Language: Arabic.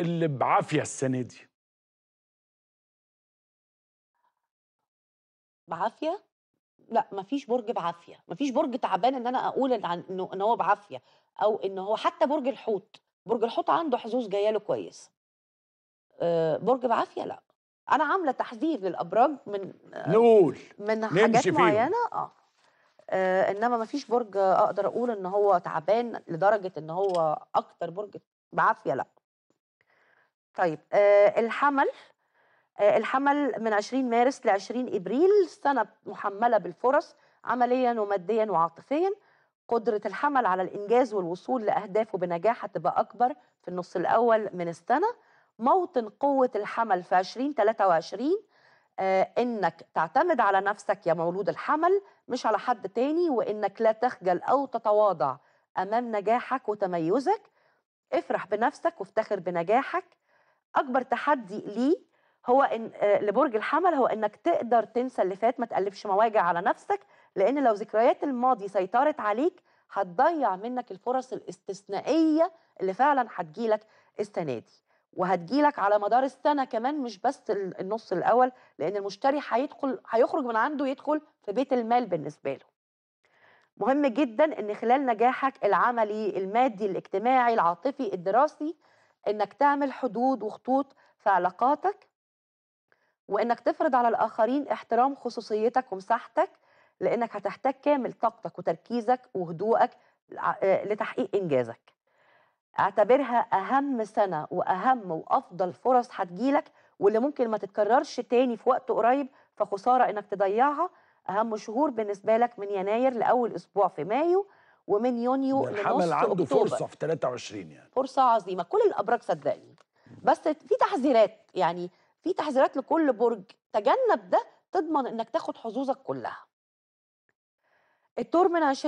اللي بعافيه السنه دي بعافيه لا مفيش برج بعافيه مفيش برج تعبان ان انا اقول ان ان هو بعافيه او ان هو حتى برج الحوت برج الحوت عنده حظوظ جايه له كويس آه، برج بعافيه لا انا عامله تحذير للابراج من آه، نقول من حاجات معينه اه, آه، انما مفيش برج اقدر اقول ان هو تعبان لدرجه ان هو اكتر برج بعافيه لا طيب آه، الحمل آه، الحمل من 20 مارس ل 20 ابريل سنه محمله بالفرص عمليا وماديا وعاطفيا قدره الحمل على الانجاز والوصول لاهدافه بنجاح هتبقى اكبر في النص الاول من السنه موطن قوه الحمل في 2023 آه، انك تعتمد على نفسك يا مولود الحمل مش على حد تاني وانك لا تخجل او تتواضع امام نجاحك وتميزك افرح بنفسك وافتخر بنجاحك اكبر تحدي ليه هو ان آه، لبرج الحمل هو انك تقدر تنسى اللي فات ما تقلبش مواجع على نفسك لان لو ذكريات الماضي سيطرت عليك هتضيع منك الفرص الاستثنائيه اللي فعلا هتجيلك السنه دي وهتجيلك على مدار السنه كمان مش بس النص الاول لان المشتري هيدخل هيخرج من عنده يدخل في بيت المال بالنسبه له مهم جدا ان خلال نجاحك العملي المادي الاجتماعي العاطفي الدراسي انك تعمل حدود وخطوط في علاقاتك وانك تفرض على الاخرين احترام خصوصيتك ومساحتك لانك هتحتاج كامل طاقتك وتركيزك وهدوءك آه، لتحقيق انجازك اعتبرها اهم سنه واهم وافضل فرص هتجيلك واللي ممكن ما تتكررش تاني في وقت قريب فخساره انك تضيعها اهم شهور بالنسبه لك من يناير لاول اسبوع في مايو ومن يونيو لنص الحمل عنده أكتوبر. فرصه في 23 يعني فرصه عظيمه كل الابراج صدقني بس في تحذيرات يعني في تحذيرات لكل برج تجنب ده تضمن انك تاخد حظوظك كلها التور من 20